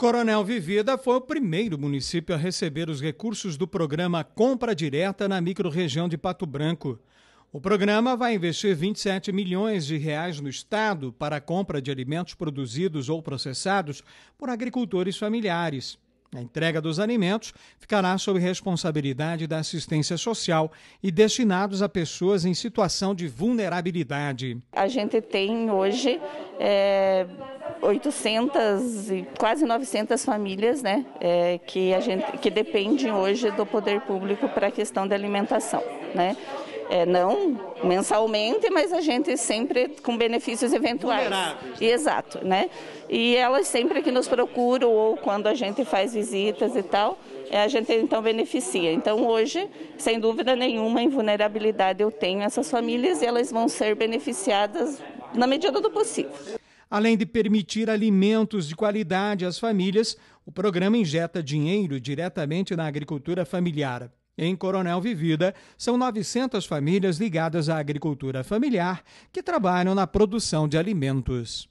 Coronel Vivida foi o primeiro município a receber os recursos do programa Compra Direta na microrregião de Pato Branco. O programa vai investir 27 milhões de reais no estado para a compra de alimentos produzidos ou processados por agricultores familiares. A entrega dos alimentos ficará sob responsabilidade da assistência social e destinados a pessoas em situação de vulnerabilidade. A gente tem hoje é, 800 e quase 900 famílias, né, é, que a gente que dependem hoje do poder público para a questão da alimentação, né? É, não mensalmente, mas a gente sempre com benefícios eventuais. e né? Exato, né? E elas sempre que nos procuram ou quando a gente faz visitas e tal, é, a gente então beneficia. Então hoje, sem dúvida nenhuma, em vulnerabilidade eu tenho essas famílias e elas vão ser beneficiadas na medida do possível. Além de permitir alimentos de qualidade às famílias, o programa injeta dinheiro diretamente na agricultura familiar. Em Coronel Vivida, são 900 famílias ligadas à agricultura familiar que trabalham na produção de alimentos.